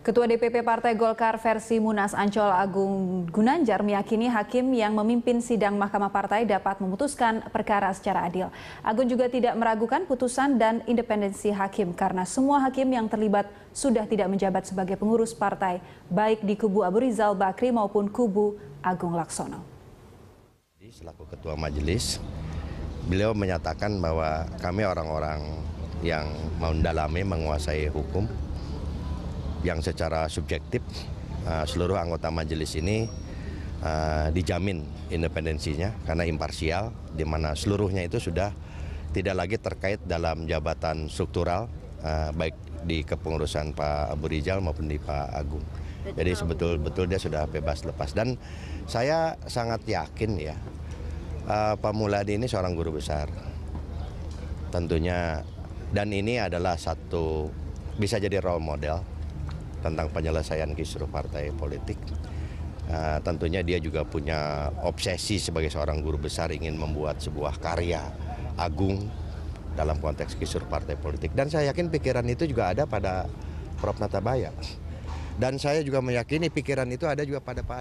Ketua DPP Partai Golkar versi Munas Ancol Agung Gunanjar meyakini hakim yang memimpin sidang Mahkamah Partai dapat memutuskan perkara secara adil. Agung juga tidak meragukan putusan dan independensi hakim karena semua hakim yang terlibat sudah tidak menjabat sebagai pengurus partai baik di kubu Abu Rizal Bakri maupun kubu Agung Laksono. Selaku Ketua Majelis, beliau menyatakan bahwa kami orang-orang yang mendalami menguasai hukum yang secara subjektif eh, seluruh anggota majelis ini eh, dijamin independensinya karena imparsial di mana seluruhnya itu sudah tidak lagi terkait dalam jabatan struktural eh, baik di kepengurusan Pak Abu Rizal maupun di Pak Agung. Jadi sebetul-betul dia sudah bebas lepas dan saya sangat yakin ya uh, Pak Muladi ini seorang guru besar. Tentunya dan ini adalah satu bisa jadi role model tentang penyelesaian kisruh partai politik. Uh, tentunya dia juga punya obsesi sebagai seorang guru besar ingin membuat sebuah karya agung dalam konteks kisruh partai politik. Dan saya yakin pikiran itu juga ada pada Prof. Natabaya. Dan saya juga meyakini pikiran itu ada juga pada Pak